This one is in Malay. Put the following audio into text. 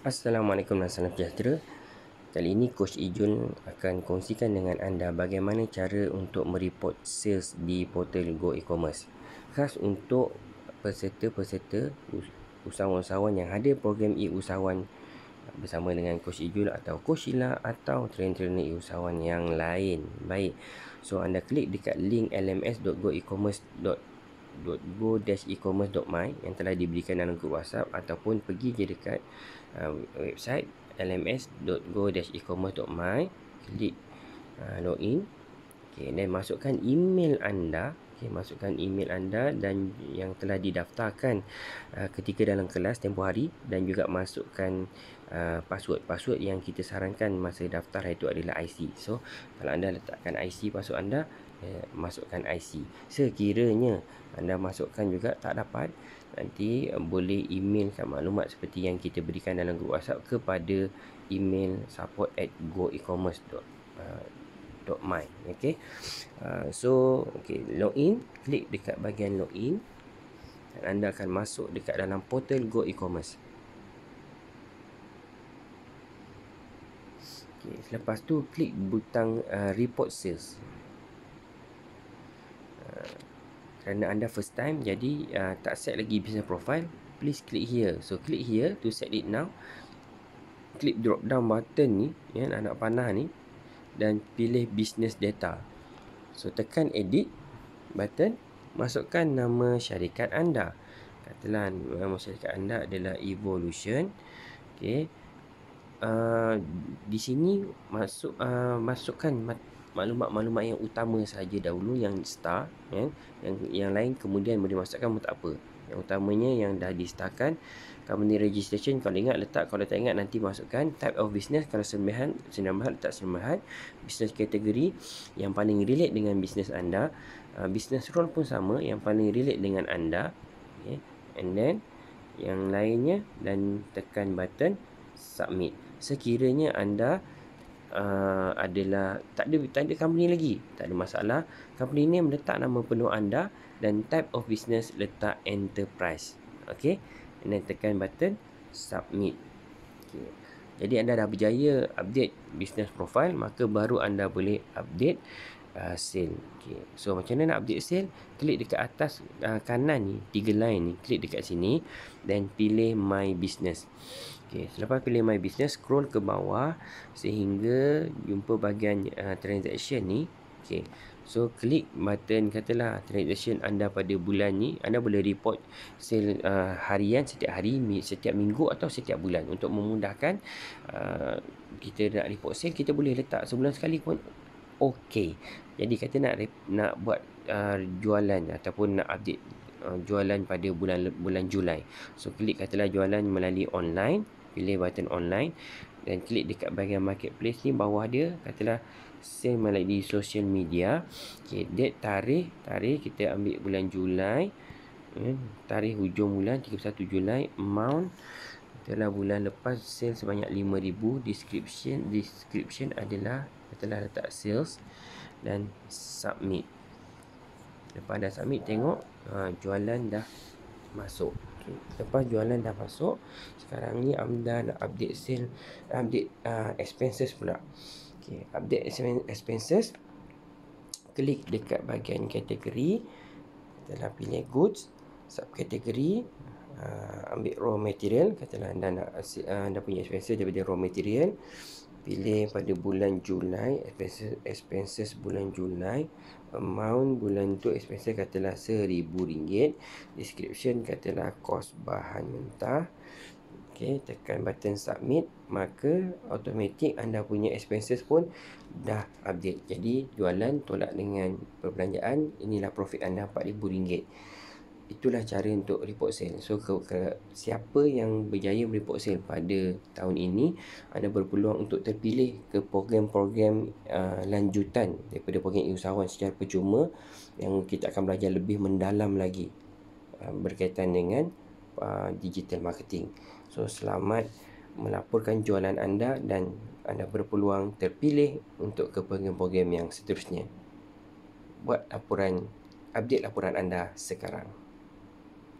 Assalamualaikum dan salam sejahtera. Kali ini Coach Ijun akan kongsikan dengan anda bagaimana cara untuk mereport sales di portal Go E-commerce. Khas untuk peserta-peserta usahawan-usahawan yang ada program e-usahawan bersama dengan Coach Ijun atau Coach Sheila atau trainer-trainer e-usahawan yang lain. Baik. So anda klik dekat link lms.goecommerce.com www.go-ecommerce.my yang telah diberikan dalam grup WhatsApp ataupun pergi je dekat uh, website lms.go-ecommerce.my klik uh, login okay, dan masukkan email anda okay, masukkan email anda dan yang telah didaftarkan uh, ketika dalam kelas tempoh hari dan juga masukkan Uh, password password yang kita sarankan masa daftar itu adalah IC. So kalau anda letakkan IC password anda Eh, masukkan IC sekiranya anda masukkan juga tak dapat nanti eh, boleh email emailkan maklumat seperti yang kita berikan dalam grup WhatsApp kepada email support at goecommerce.my eh, ok uh, so ok login klik dekat bahagian login dan anda akan masuk dekat dalam portal go e-commerce Okay, selepas tu klik butang uh, report sales kerana anda first time jadi uh, tak set lagi business profile please click here so click here to set it now click drop down button ni ya anak panah ni dan pilih business data so tekan edit button masukkan nama syarikat anda katalah nama syarikat anda adalah evolution okey uh, di sini masuk uh, masukkan mat- maklumat-maklumat yang utama saja dahulu yang star ya yang yang lain kemudian boleh masukkan pun apa yang utamanya yang dah distarkan company registration kalau ingat letak kalau tak ingat nanti masukkan type of business kalau sembahan sembahan letak sembahan business category yang paling relate dengan business anda ah, business role pun sama yang paling relate dengan anda okay. and then yang lainnya dan tekan button submit sekiranya anda uh, adalah tak ada tak ada company lagi. Tak ada masalah. Company ni letak nama penuh anda dan type of business letak enterprise. Okey. Dan tekan button submit. Okey. Jadi anda dah berjaya update business profile maka baru anda boleh update uh, sale. Okey. So macam mana nak update sale? Klik dekat atas uh, kanan ni, tiga line ni, klik dekat sini dan pilih my business. Okey, selepas pilih my business scroll ke bawah sehingga jumpa bahagian uh, transaction ni. Okey. So klik button katalah transaction anda pada bulan ni, anda boleh report sel uh, harian setiap hari, setiap minggu atau setiap bulan untuk memudahkan uh, kita nak report sale kita boleh letak sebulan sekali pun okey. Jadi kata nak nak buat uh, jualan ataupun nak update Uh, jualan pada bulan bulan Julai. So klik katalah jualan melalui online pilih button online dan klik dekat bahagian marketplace ni bawah dia katalah sale melalui social media okay, date tarikh tarikh kita ambil bulan Julai eh, tarikh hujung bulan 31 Julai amount katalah bulan lepas sale sebanyak 5000 description description adalah katalah letak sales dan submit lepas dah submit tengok ha, jualan dah masuk okay. lepas jualan dah masuk sekarang ni Amda nak update sale update uh, expenses pula okay. update expenses klik dekat bahagian kategori telah pilih goods subkategori uh, ah, ambil raw material katalah anda nak uh, anda punya expenses daripada raw material pilih pada bulan Julai expenses, expenses bulan Julai amount bulan tu expenses katalah rm ringgit description katalah kos bahan mentah okay tekan button submit maka automatic anda punya expenses pun dah update jadi jualan tolak dengan perbelanjaan inilah profit anda rm ringgit itulah cara untuk report sale. So ke, ke, siapa yang berjaya report sale pada tahun ini anda berpeluang untuk terpilih ke program-program uh, lanjutan daripada program usahawan secara percuma yang kita akan belajar lebih mendalam lagi uh, berkaitan dengan uh, digital marketing. So selamat melaporkan jualan anda dan anda berpeluang terpilih untuk ke program-program yang seterusnya. Buat laporan update laporan anda sekarang.